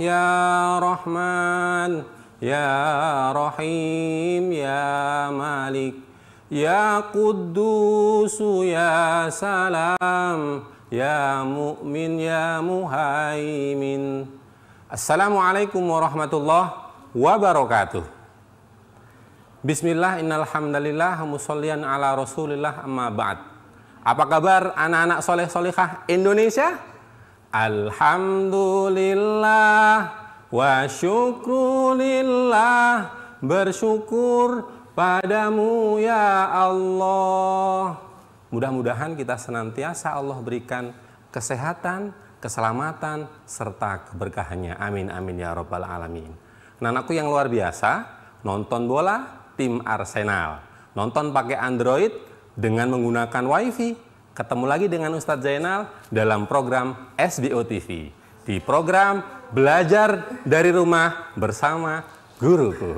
ya Rahman, ya Rahim, ya Malik, ya Kudus, ya Salam, ya Mu'min, ya Muhaimin. Assalamualaikum warahmatullahi wabarakatuh. Bismillah, innalhamdulillah, musallian ala rasulillah, amma ba'd. Apa kabar anak-anak soleh-solehah Indonesia? Indonesia? Alhamdulillah wa syukrulillah bersyukur padamu ya Allah. Mudah-mudahan kita senantiasa Allah berikan kesehatan, keselamatan, serta keberkahannya. Amin, amin ya robbal alamin. Nanaku yang luar biasa, nonton bola tim Arsenal. Nonton pakai Android dengan menggunakan WiFi Ketemu lagi dengan Ustadz Zainal dalam program SBO TV. Di program Belajar dari Rumah bersama Guruku.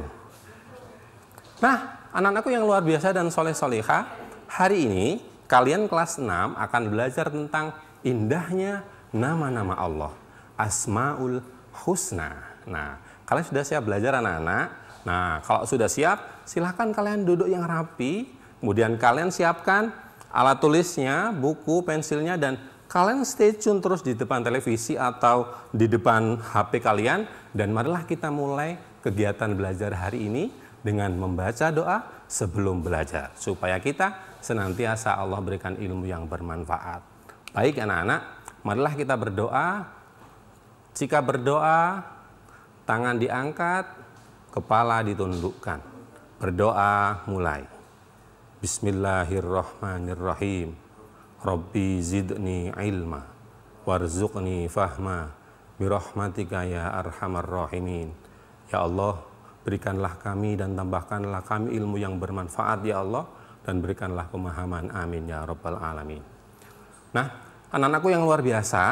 Nah, anak-anakku yang luar biasa dan soleh-soleha, hari ini kalian kelas 6 akan belajar tentang indahnya nama-nama Allah. Asma'ul Husna. Nah, kalian sudah siap belajar anak-anak? Nah, kalau sudah siap, silahkan kalian duduk yang rapi, kemudian kalian siapkan alat tulisnya, buku, pensilnya, dan kalian stay tune terus di depan televisi atau di depan HP kalian. Dan marilah kita mulai kegiatan belajar hari ini dengan membaca doa sebelum belajar. Supaya kita senantiasa Allah berikan ilmu yang bermanfaat. Baik anak-anak, marilah kita berdoa. Jika berdoa, tangan diangkat, kepala ditundukkan. Berdoa mulai. Bismillahirrahmanirrahim. Rabbi zidni ilma warzuqni fahma birahmatika ya arhamar rahimin. Ya Allah, berikanlah kami dan tambahkanlah kami ilmu yang bermanfaat ya Allah dan berikanlah pemahaman amin ya rabbal alamin. Nah, anak-anakku yang luar biasa,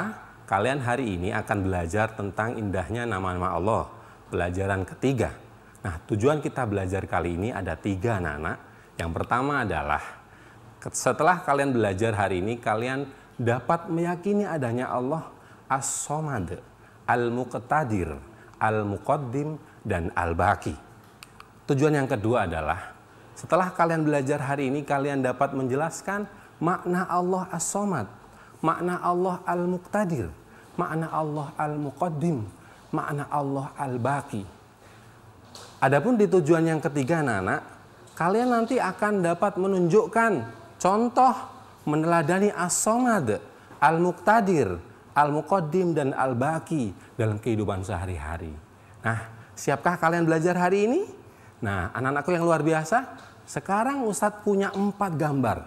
kalian hari ini akan belajar tentang indahnya nama-nama Allah, pelajaran ketiga. Nah, tujuan kita belajar kali ini ada tiga anak-anak yang pertama adalah setelah kalian belajar hari ini, kalian dapat meyakini adanya Allah As-Somad, Al-Muqtadir, Al-Muqaddim, dan Al-Baqi. Tujuan yang kedua adalah setelah kalian belajar hari ini, kalian dapat menjelaskan makna Allah As-Somad, makna Allah Al-Muqtadir, makna Allah Al-Muqaddim, makna Allah Al-Baqi. Adapun di tujuan yang ketiga anak-anak, kalian nanti akan dapat menunjukkan contoh meneladani as-somad, al-muqtadir, al-muqaddim dan al baki dalam kehidupan sehari-hari. Nah, siapkah kalian belajar hari ini? Nah, anak-anakku yang luar biasa, sekarang Ustadz punya empat gambar.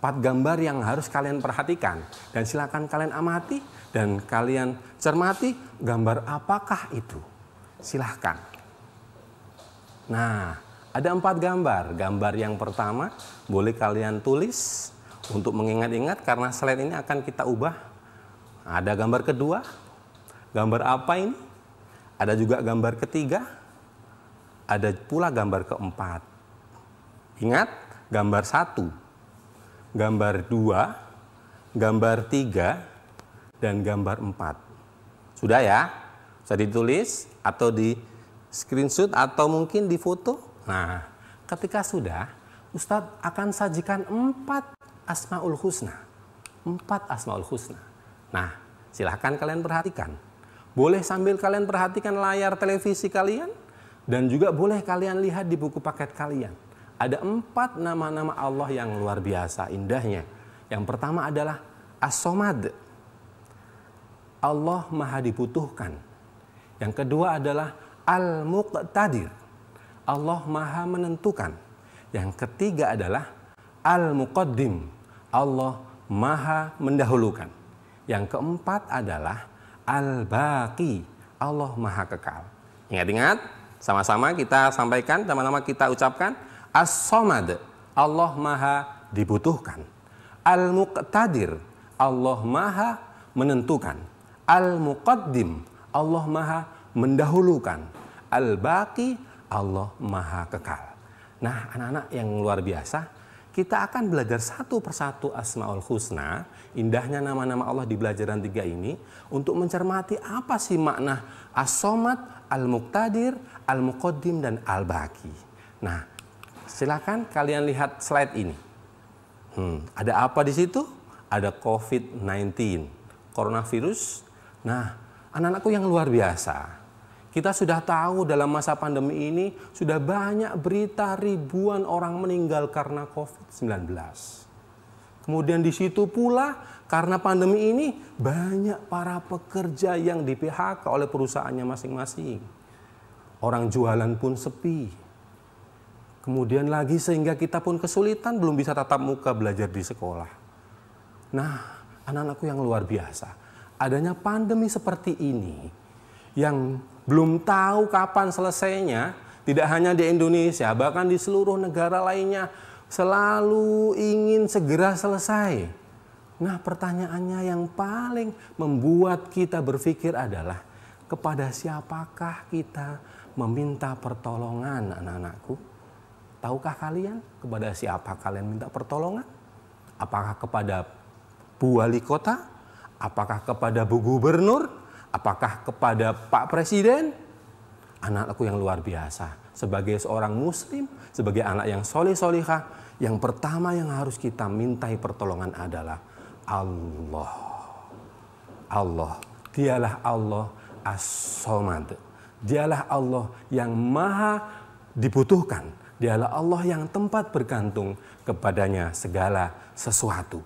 Empat gambar yang harus kalian perhatikan. Dan silakan kalian amati dan kalian cermati gambar apakah itu. Silahkan. Nah, ada empat gambar. Gambar yang pertama boleh kalian tulis untuk mengingat-ingat karena slide ini akan kita ubah. Ada gambar kedua. Gambar apa ini? Ada juga gambar ketiga. Ada pula gambar keempat. Ingat, gambar satu, gambar dua, gambar tiga, dan gambar empat. Sudah ya? Bisa ditulis atau di screenshot atau mungkin di foto Nah, ketika sudah, Ustadz akan sajikan empat Asmaul Husna. Empat Asmaul Husna. Nah, silahkan kalian perhatikan. Boleh sambil kalian perhatikan layar televisi kalian, dan juga boleh kalian lihat di buku paket kalian. Ada empat nama-nama Allah yang luar biasa indahnya. Yang pertama adalah As-Somad. Allah maha dibutuhkan. Yang kedua adalah Al-Muqtadir Allah maha menentukan. Yang ketiga adalah al-muqaddim. Allah maha mendahulukan. Yang keempat adalah al-baqi. Allah maha kekal. Ingat-ingat, sama-sama kita sampaikan, sama-sama kita ucapkan. As-somad. Allah maha dibutuhkan. Al-muqtadir. Allah maha menentukan. Al-muqaddim. Allah maha mendahulukan. Al-baqi Allah Maha Kekal. Nah, anak-anak yang luar biasa, kita akan belajar satu persatu Asmaul Husna, indahnya nama-nama Allah di pelajaran tiga ini, untuk mencermati apa sih makna As-Somad, Al-Muqtadir, Al-Muqaddim, dan Al-Baqi. Nah, silakan kalian lihat slide ini. Hmm, ada apa di situ? Ada COVID-19, coronavirus. Nah, anak-anakku yang luar biasa, kita sudah tahu dalam masa pandemi ini sudah banyak berita ribuan orang meninggal karena COVID-19. Kemudian di situ pula karena pandemi ini banyak para pekerja yang di PHK oleh perusahaannya masing-masing. Orang jualan pun sepi. Kemudian lagi sehingga kita pun kesulitan belum bisa tatap muka belajar di sekolah. Nah, anak-anakku yang luar biasa. Adanya pandemi seperti ini yang belum tahu kapan selesainya, tidak hanya di Indonesia, bahkan di seluruh negara lainnya selalu ingin segera selesai. Nah, pertanyaannya yang paling membuat kita berpikir adalah kepada siapakah kita meminta pertolongan anak-anakku? Tahukah kalian kepada siapa kalian minta pertolongan? Apakah kepada bu wali kota? Apakah kepada bu gubernur? Apakah kepada Pak Presiden? Anakku yang luar biasa. Sebagai seorang muslim, sebagai anak yang soleh-solehah, yang pertama yang harus kita mintai pertolongan adalah Allah. Allah. Dialah Allah As-Somad. Dialah Allah yang maha dibutuhkan. Dialah Allah yang tempat bergantung kepadanya segala sesuatu.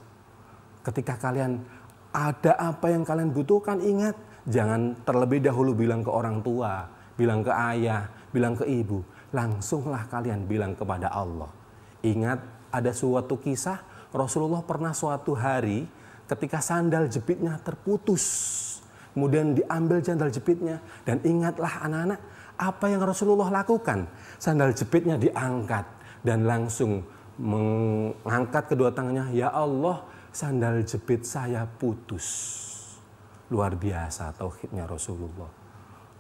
Ketika kalian ada apa yang kalian butuhkan, ingat Jangan terlebih dahulu bilang ke orang tua, bilang ke ayah, bilang ke ibu. Langsunglah kalian bilang kepada Allah. Ingat ada suatu kisah Rasulullah pernah suatu hari ketika sandal jepitnya terputus. Kemudian diambil sandal jepitnya dan ingatlah anak-anak apa yang Rasulullah lakukan. Sandal jepitnya diangkat dan langsung mengangkat kedua tangannya, "Ya Allah, sandal jepit saya putus." Luar biasa tauhidnya Rasulullah.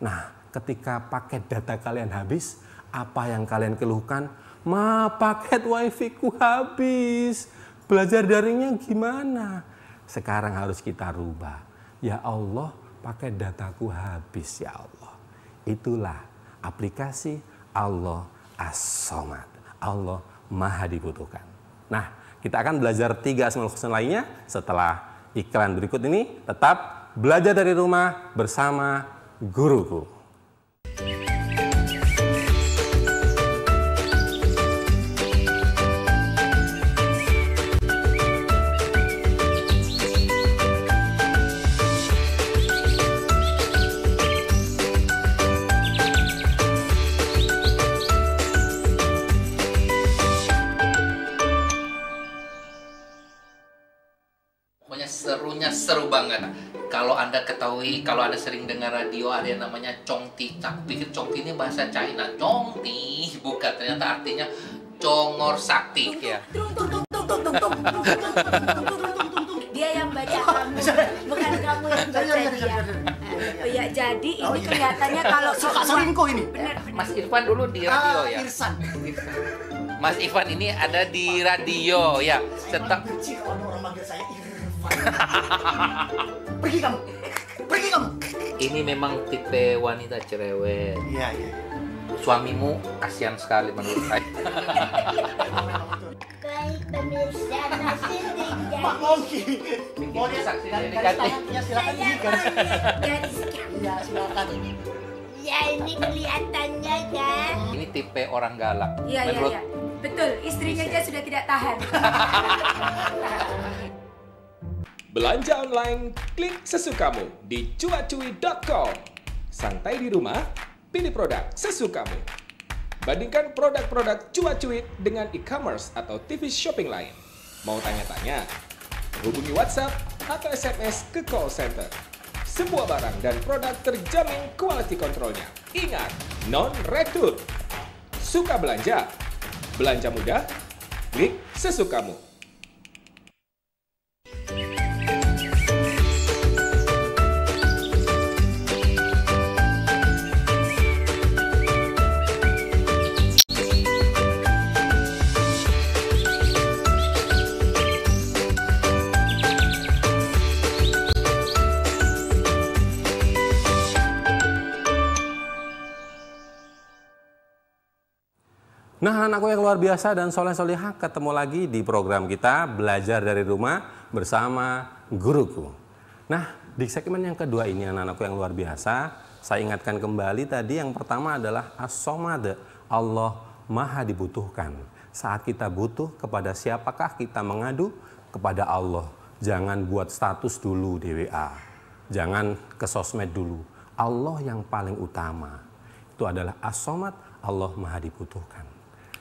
Nah, ketika paket data kalian habis, apa yang kalian keluhkan? Ma, paket wifi ku habis. Belajar daringnya gimana? Sekarang harus kita rubah. Ya Allah, paket dataku habis ya Allah. Itulah aplikasi Allah As-Somad. Allah Maha dibutuhkan. Nah, kita akan belajar tiga asmaul husna lainnya setelah iklan berikut ini. Tetap Belajar dari Rumah bersama Guruku. Apalagi kalau ada sering dengar radio ada yang namanya congti tak pikir congti ini bahasa China. Congti bukan ternyata artinya congor sakti ya. Dia yang baca oh, kamu, bukan kamu yang baca dia. Eh, oh ya, jadi ini oh, iya. kelihatannya kalau suka seringku ini. Bener, bener. Mas Irfan dulu di radio uh, ya. Irsan. Mas Irfan ini ada di radio ya. Tetap benci kalau orang manggil saya Irfan. Pergi kamu. Pergi kamu. Ini memang tipe wanita cerewet. Iya, iya. iya. Suamimu kasihan sekali menurut saya. Baik pemirsa mau Pak Mongki. Boleh saksi dari tangannya silakan digaris. kan Iya, silakan. Ya ini kelihatannya ya. Ini tipe orang galak. Iya, iya, iya. Betul, istrinya aja sudah tidak tahan. Belanja online, klik sesukamu di cuacui.com. Santai di rumah, pilih produk sesukamu. Bandingkan produk-produk cuacui dengan e-commerce atau TV shopping lain. Mau tanya-tanya? Hubungi WhatsApp atau SMS ke call center. Semua barang dan produk terjamin quality kontrolnya. Ingat, non-retur. Suka belanja? Belanja mudah? Klik sesukamu. Nah, anakku yang luar biasa dan soleh solehah ketemu lagi di program kita belajar dari rumah bersama guruku. Nah, di segmen yang kedua ini anak-anakku yang luar biasa, saya ingatkan kembali tadi yang pertama adalah as Allah maha dibutuhkan. Saat kita butuh kepada siapakah kita mengadu? Kepada Allah. Jangan buat status dulu di Jangan ke sosmed dulu. Allah yang paling utama. Itu adalah as Allah maha dibutuhkan.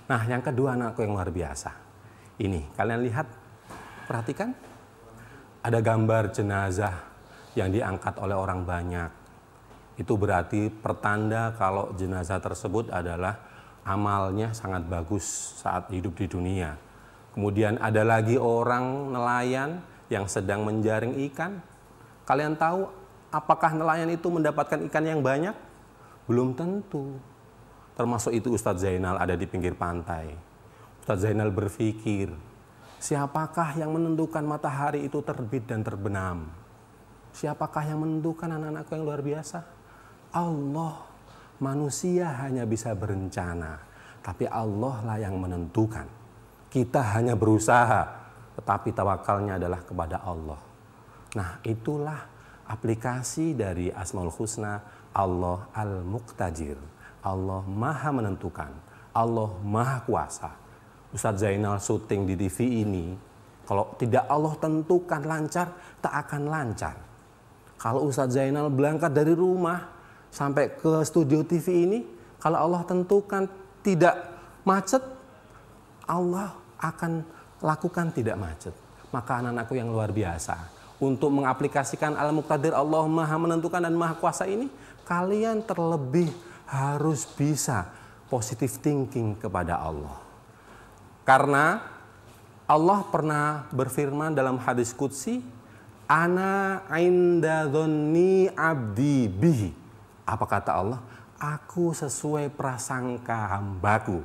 Nah, yang kedua anakku yang luar biasa. Ini, kalian lihat, perhatikan. Ada gambar jenazah yang diangkat oleh orang banyak. Itu berarti pertanda kalau jenazah tersebut adalah amalnya sangat bagus saat hidup di dunia. Kemudian ada lagi orang nelayan yang sedang menjaring ikan. Kalian tahu apakah nelayan itu mendapatkan ikan yang banyak? Belum tentu Termasuk itu Ustadz Zainal ada di pinggir pantai. Ustadz Zainal berpikir, siapakah yang menentukan matahari itu terbit dan terbenam? Siapakah yang menentukan anak-anakku yang luar biasa? Allah, manusia hanya bisa berencana, tapi Allah lah yang menentukan. Kita hanya berusaha, tetapi tawakalnya adalah kepada Allah. Nah, itulah aplikasi dari Asmaul Husna Allah Al-Muqtajir. Allah maha menentukan, Allah maha kuasa. Ustadz Zainal syuting di TV ini, kalau tidak Allah tentukan lancar, tak akan lancar. Kalau Ustadz Zainal berangkat dari rumah sampai ke studio TV ini, kalau Allah tentukan tidak macet, Allah akan lakukan tidak macet. Maka anak-anakku yang luar biasa, untuk mengaplikasikan alam muktadir Allah maha menentukan dan maha kuasa ini, kalian terlebih harus bisa positif thinking kepada Allah. Karena Allah pernah berfirman dalam hadis Qudsi, Ana inda dhoni abdi bihi. Apa kata Allah? Aku sesuai prasangka hambaku.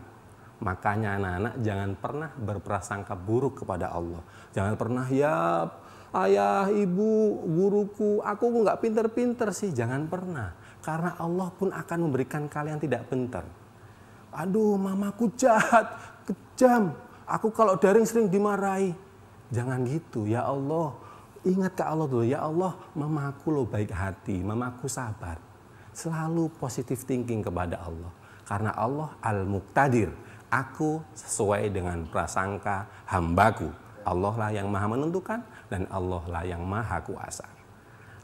Makanya anak-anak jangan pernah berprasangka buruk kepada Allah. Jangan pernah, ya ayah, ibu, guruku, aku nggak pinter-pinter sih. Jangan pernah karena Allah pun akan memberikan kalian tidak bentar. Aduh, mamaku jahat, kejam. Aku kalau daring sering dimarahi. Jangan gitu, ya Allah. Ingat ke Allah dulu, ya Allah, mamaku lo baik hati, mamaku sabar. Selalu positif thinking kepada Allah. Karena Allah al-muktadir. Aku sesuai dengan prasangka hambaku. Allah lah yang maha menentukan dan Allah lah yang maha kuasa.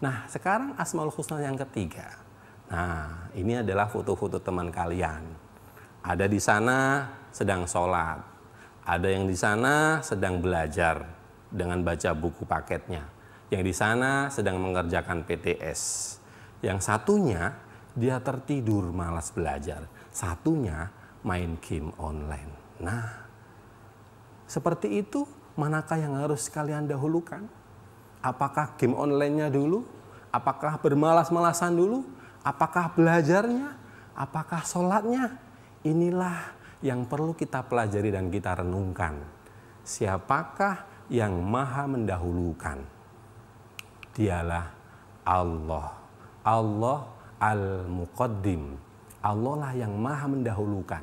Nah, sekarang Asmaul Husna yang ketiga. Nah, ini adalah foto-foto teman kalian. Ada di sana sedang sholat, ada yang di sana sedang belajar dengan baca buku paketnya, yang di sana sedang mengerjakan PTS, yang satunya dia tertidur malas belajar, satunya main game online. Nah, seperti itu manakah yang harus kalian dahulukan? Apakah game online-nya dulu? Apakah bermalas-malasan dulu? Apakah belajarnya? Apakah sholatnya? Inilah yang perlu kita pelajari dan kita renungkan. Siapakah yang maha mendahulukan? Dialah Allah. Allah Al-Muqaddim. Allah lah yang maha mendahulukan.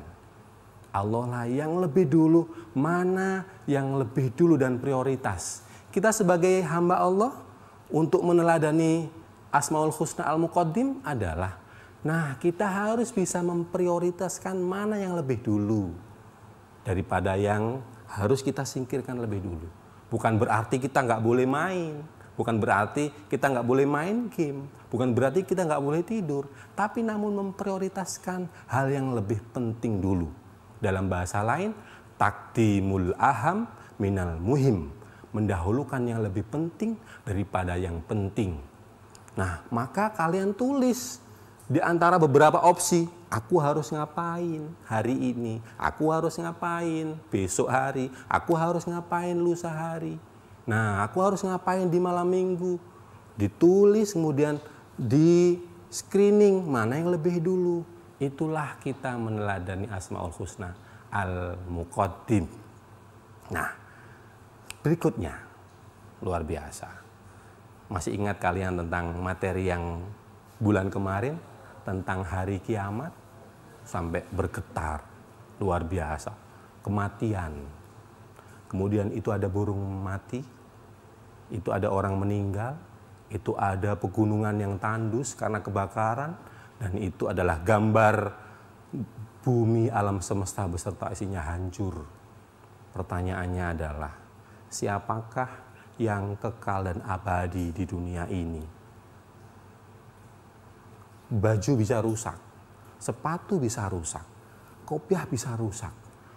Allah lah yang lebih dulu, mana yang lebih dulu dan prioritas. Kita sebagai hamba Allah untuk meneladani Asmaul Husna Al-Muqaddim adalah Nah, kita harus bisa memprioritaskan mana yang lebih dulu daripada yang harus kita singkirkan lebih dulu. Bukan berarti kita nggak boleh main, bukan berarti kita nggak boleh main game, bukan berarti kita nggak boleh tidur, tapi namun memprioritaskan hal yang lebih penting dulu. Dalam bahasa lain, takdimul aham minal muhim, mendahulukan yang lebih penting daripada yang penting. Nah, maka kalian tulis di antara beberapa opsi, aku harus ngapain hari ini, aku harus ngapain besok hari, aku harus ngapain lusa hari. Nah, aku harus ngapain di malam minggu. Ditulis kemudian di screening mana yang lebih dulu. Itulah kita meneladani Asmaul Husna Al-Muqaddim. Nah, berikutnya luar biasa. Masih ingat kalian tentang materi yang bulan kemarin tentang hari kiamat sampai bergetar luar biasa. Kematian. Kemudian itu ada burung mati, itu ada orang meninggal, itu ada pegunungan yang tandus karena kebakaran dan itu adalah gambar bumi alam semesta beserta isinya hancur. Pertanyaannya adalah siapakah yang kekal dan abadi di dunia ini. Baju bisa rusak, sepatu bisa rusak, kopiah bisa rusak,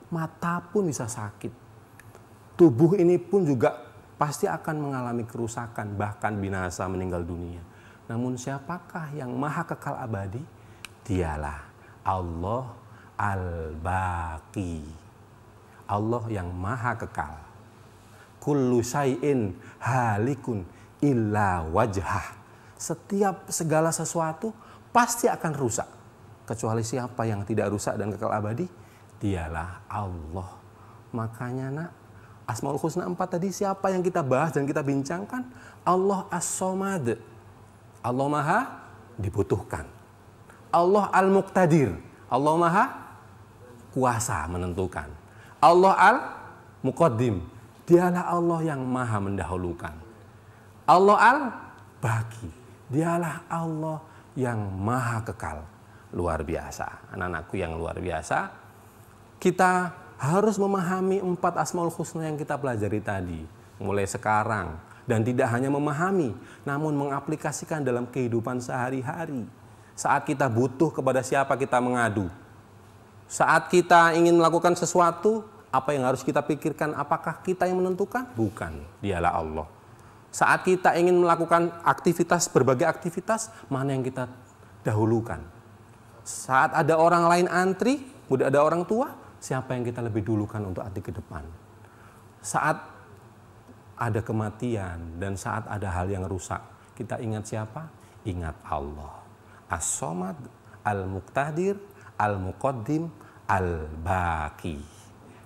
mata pun bisa sakit. Tubuh ini pun juga pasti akan mengalami kerusakan, bahkan binasa meninggal dunia. Namun siapakah yang maha kekal abadi? Dialah Allah Al-Baqi. Allah yang maha kekal kullu syai'in halikun illa wajhah. Setiap segala sesuatu pasti akan rusak. Kecuali siapa yang tidak rusak dan kekal abadi? Dialah Allah. Makanya nak, Asmaul Husna 4 tadi siapa yang kita bahas dan kita bincangkan? Allah As-Somad. Allah Maha dibutuhkan. Allah Al-Muqtadir. Allah Maha kuasa menentukan. Allah Al-Muqaddim Dialah Allah yang maha mendahulukan. Allah al-bagi. Dialah Allah yang maha kekal. Luar biasa. Anak-anakku yang luar biasa. Kita harus memahami empat asmaul husna yang kita pelajari tadi. Mulai sekarang. Dan tidak hanya memahami, namun mengaplikasikan dalam kehidupan sehari-hari. Saat kita butuh kepada siapa kita mengadu. Saat kita ingin melakukan sesuatu, apa yang harus kita pikirkan? Apakah kita yang menentukan? Bukan, dialah Allah. Saat kita ingin melakukan aktivitas, berbagai aktivitas, mana yang kita dahulukan? Saat ada orang lain antri, udah ada orang tua, siapa yang kita lebih dulukan untuk hati ke depan? Saat ada kematian dan saat ada hal yang rusak, kita ingat siapa? Ingat Allah. As-Somad, Al-Muqtadir, Al-Muqaddim, Al-Baqi.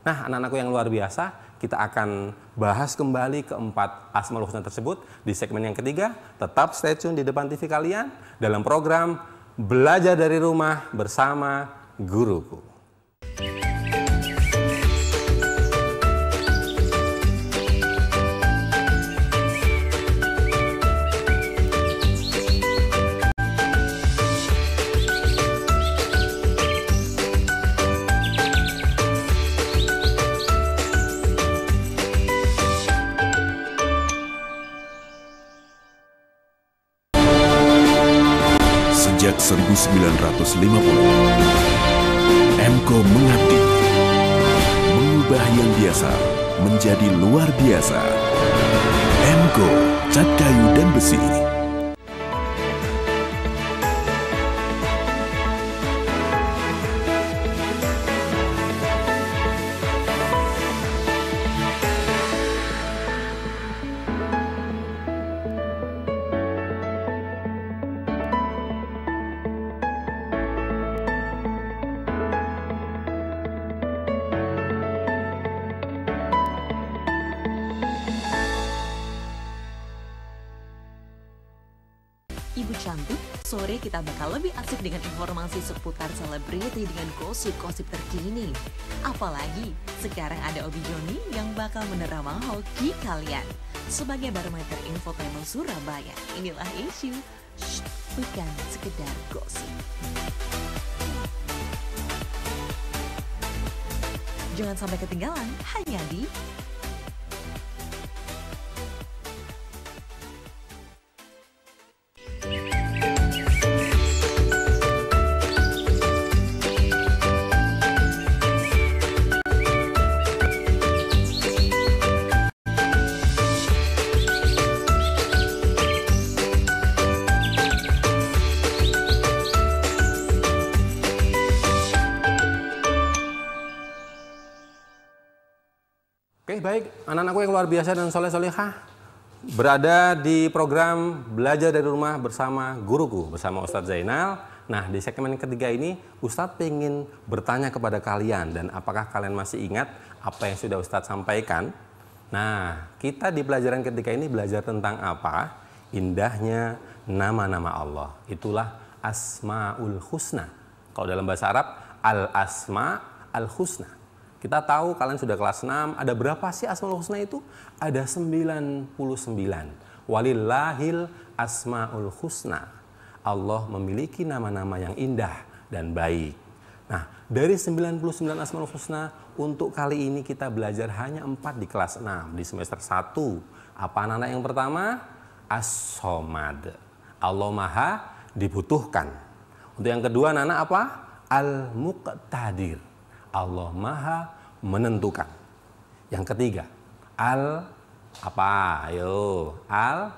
Nah, anak-anakku yang luar biasa, kita akan bahas kembali keempat Asmaul Husna tersebut di segmen yang ketiga. Tetap stay tune di depan TV kalian dalam program Belajar dari Rumah bersama Guruku. 1950. Emko mengabdi, mengubah yang biasa menjadi luar biasa. Emko, cat kayu dan besi. gosip-gosip terkini. Apalagi sekarang ada Obi Joni yang bakal menerawang hoki kalian. Sebagai barometer info infotainment Surabaya, inilah isu Shh, bukan sekedar gosip. Jangan sampai ketinggalan hanya di baik anak-anakku yang luar biasa dan soleh-solehah berada di program belajar dari rumah bersama guruku bersama Ustadz Zainal. Nah di segmen ketiga ini Ustadz ingin bertanya kepada kalian dan apakah kalian masih ingat apa yang sudah Ustadz sampaikan? Nah kita di pelajaran ketiga ini belajar tentang apa? Indahnya nama-nama Allah. Itulah Asmaul Husna. Kalau dalam bahasa Arab Al Asma Al Husna kita tahu kalian sudah kelas 6, ada berapa sih Asmaul Husna itu? Ada 99. Walillahil Asmaul Husna. Allah memiliki nama-nama yang indah dan baik. Nah, dari 99 Asmaul Husna, untuk kali ini kita belajar hanya 4 di kelas 6, di semester 1. Apa anak-anak yang pertama? As-Somad. Allah Maha dibutuhkan. Untuk yang kedua, anak-anak apa? Al-Muqtadir. Allah Maha menentukan. Yang ketiga, al apa? Ayo, al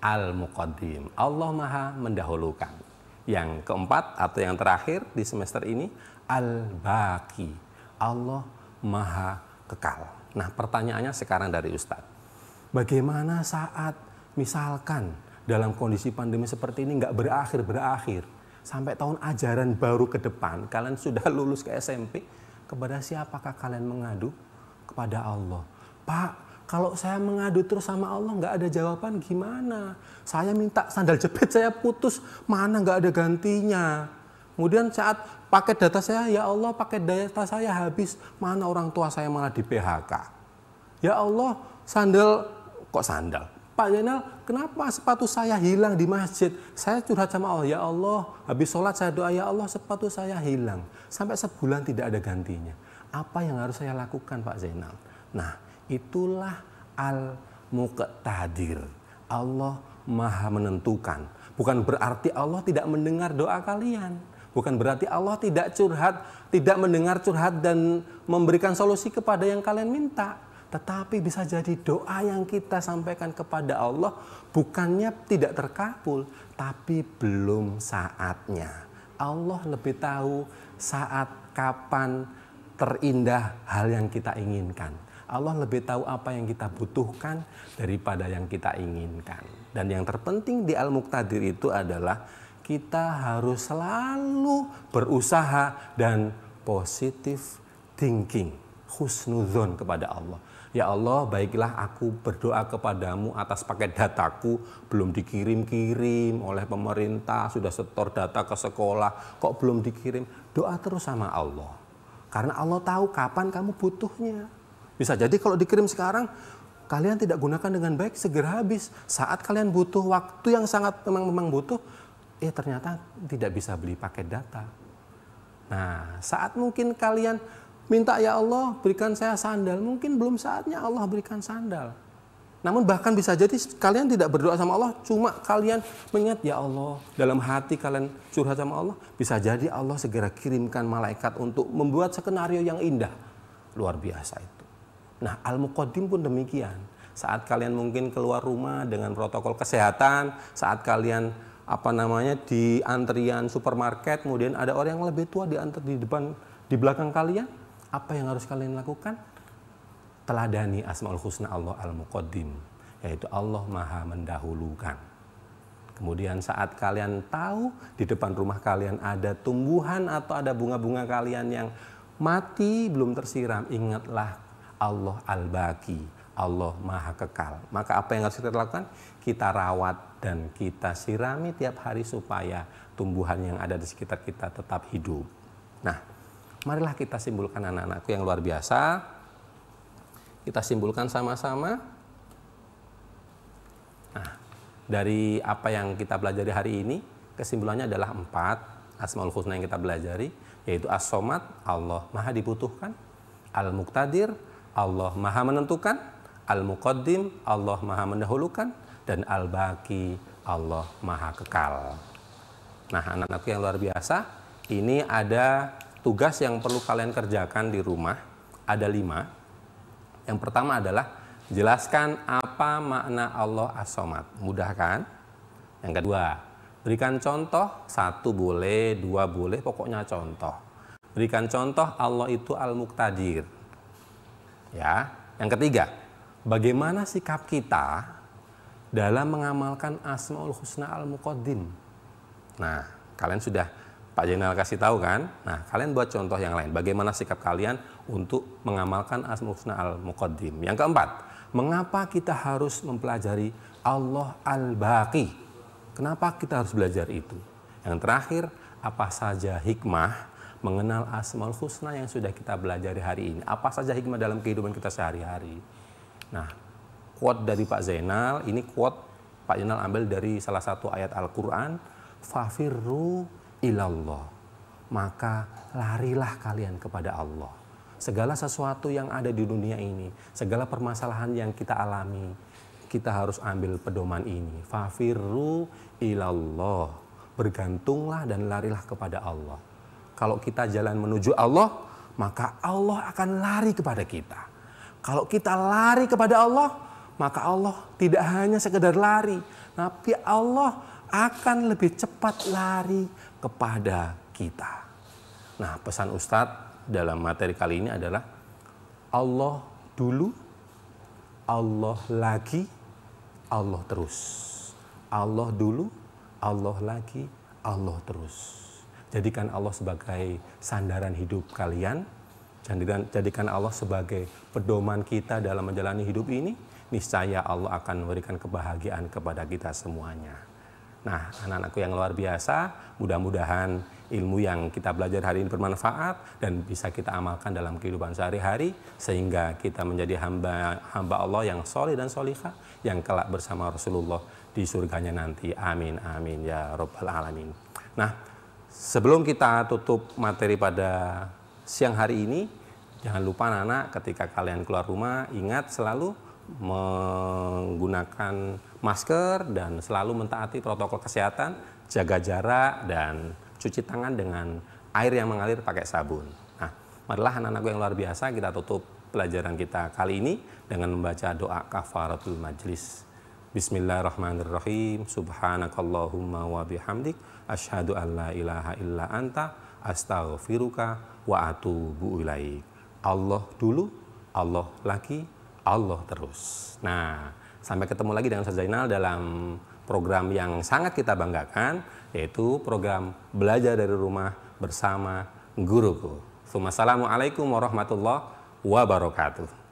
al muqaddim. Allah Maha mendahulukan. Yang keempat atau yang terakhir di semester ini al baki. Allah Maha kekal. Nah, pertanyaannya sekarang dari Ustadz. Bagaimana saat misalkan dalam kondisi pandemi seperti ini nggak berakhir berakhir sampai tahun ajaran baru ke depan, kalian sudah lulus ke SMP, kepada siapakah kalian mengadu? Kepada Allah. Pak, kalau saya mengadu terus sama Allah nggak ada jawaban gimana? Saya minta sandal jepit saya putus, mana nggak ada gantinya? Kemudian saat paket data saya, ya Allah paket data saya habis, mana orang tua saya malah di PHK? Ya Allah, sandal, kok sandal? Pak Zainal, ya, kenapa sepatu saya hilang di masjid? Saya curhat sama Allah, ya Allah, habis sholat saya doa, ya Allah, sepatu saya hilang. Sampai sebulan tidak ada gantinya. Apa yang harus saya lakukan Pak Zainal? Nah, itulah al-muqtadir. Allah maha menentukan. Bukan berarti Allah tidak mendengar doa kalian. Bukan berarti Allah tidak curhat, tidak mendengar curhat dan memberikan solusi kepada yang kalian minta tetapi bisa jadi doa yang kita sampaikan kepada Allah bukannya tidak terkabul, tapi belum saatnya. Allah lebih tahu saat kapan terindah hal yang kita inginkan. Allah lebih tahu apa yang kita butuhkan daripada yang kita inginkan. Dan yang terpenting di Al-Muqtadir itu adalah kita harus selalu berusaha dan positif thinking, husnudon kepada Allah. Ya Allah, baiklah aku berdoa kepadamu atas paket dataku belum dikirim-kirim oleh pemerintah, sudah setor data ke sekolah, kok belum dikirim. Doa terus sama Allah. Karena Allah tahu kapan kamu butuhnya. Bisa jadi kalau dikirim sekarang, kalian tidak gunakan dengan baik, segera habis. Saat kalian butuh waktu yang sangat memang memang butuh, ya ternyata tidak bisa beli paket data. Nah, saat mungkin kalian Minta ya Allah berikan saya sandal. Mungkin belum saatnya Allah berikan sandal. Namun bahkan bisa jadi kalian tidak berdoa sama Allah, cuma kalian mengingat ya Allah, dalam hati kalian curhat sama Allah, bisa jadi Allah segera kirimkan malaikat untuk membuat skenario yang indah. Luar biasa itu. Nah, Al-Muqaddim pun demikian. Saat kalian mungkin keluar rumah dengan protokol kesehatan, saat kalian apa namanya di antrian supermarket, kemudian ada orang yang lebih tua di antar di depan di belakang kalian, apa yang harus kalian lakukan? Teladani Asmaul Husna Allah Al-Muqaddim, yaitu Allah Maha Mendahulukan. Kemudian saat kalian tahu di depan rumah kalian ada tumbuhan atau ada bunga-bunga kalian yang mati belum tersiram, ingatlah Allah Al-Baqi, Allah Maha Kekal. Maka apa yang harus kita lakukan? Kita rawat dan kita sirami tiap hari supaya tumbuhan yang ada di sekitar kita tetap hidup. Nah, Marilah kita simpulkan anak-anakku yang luar biasa. Kita simpulkan sama-sama. Nah, dari apa yang kita pelajari hari ini, kesimpulannya adalah empat asmaul husna yang kita pelajari, yaitu as somat Allah maha dibutuhkan, al-muqtadir, Allah maha menentukan, al-muqaddim, Allah maha mendahulukan, dan al baki Allah maha kekal. Nah, anak-anakku yang luar biasa, ini ada tugas yang perlu kalian kerjakan di rumah ada lima. Yang pertama adalah jelaskan apa makna Allah as-somad. Mudah kan? Yang kedua, berikan contoh satu boleh, dua boleh, pokoknya contoh. Berikan contoh Allah itu al-muqtadir. Ya. Yang ketiga, bagaimana sikap kita dalam mengamalkan Asmaul Husna al-Muqaddim? Nah, kalian sudah Pak Jenderal kasih tahu kan? Nah, kalian buat contoh yang lain. Bagaimana sikap kalian untuk mengamalkan Asmaul Husna Al-Muqaddim. Yang keempat, mengapa kita harus mempelajari Allah Al-Baqi? Kenapa kita harus belajar itu? Yang terakhir, apa saja hikmah mengenal Asmaul Husna yang sudah kita belajar hari ini? Apa saja hikmah dalam kehidupan kita sehari-hari? Nah, quote dari Pak Zainal, ini quote Pak Zainal ambil dari salah satu ayat Al-Quran, Fafirru ilallah. Maka larilah kalian kepada Allah. Segala sesuatu yang ada di dunia ini, segala permasalahan yang kita alami, kita harus ambil pedoman ini. Fafirru ilallah. Bergantunglah dan larilah kepada Allah. Kalau kita jalan menuju Allah, maka Allah akan lari kepada kita. Kalau kita lari kepada Allah, maka Allah tidak hanya sekedar lari, tapi Allah akan lebih cepat lari kepada kita. Nah, pesan Ustadz dalam materi kali ini adalah Allah dulu, Allah lagi, Allah terus. Allah dulu, Allah lagi, Allah terus. Jadikan Allah sebagai sandaran hidup kalian. Jadikan, jadikan Allah sebagai pedoman kita dalam menjalani hidup ini. Niscaya Allah akan memberikan kebahagiaan kepada kita semuanya. Nah, anak-anakku yang luar biasa, mudah-mudahan ilmu yang kita belajar hari ini bermanfaat dan bisa kita amalkan dalam kehidupan sehari-hari sehingga kita menjadi hamba hamba Allah yang soleh dan solihah yang kelak bersama Rasulullah di surganya nanti. Amin amin ya robbal alamin. Nah, sebelum kita tutup materi pada siang hari ini, jangan lupa anak-anak ketika kalian keluar rumah ingat selalu menggunakan masker dan selalu mentaati protokol kesehatan, jaga jarak dan cuci tangan dengan air yang mengalir pakai sabun. Nah, marilah anak-anakku yang luar biasa kita tutup pelajaran kita kali ini dengan membaca doa kafaratul majlis. Bismillahirrahmanirrahim. Subhanakallahumma wa bihamdik asyhadu an la ilaha illa anta astaghfiruka wa atuubu ilaik. Allah dulu, Allah lagi, Allah terus. Nah, sampai ketemu lagi dengan Ustaz Zainal dalam program yang sangat kita banggakan, yaitu program Belajar dari Rumah bersama Guruku. Assalamualaikum warahmatullahi wabarakatuh.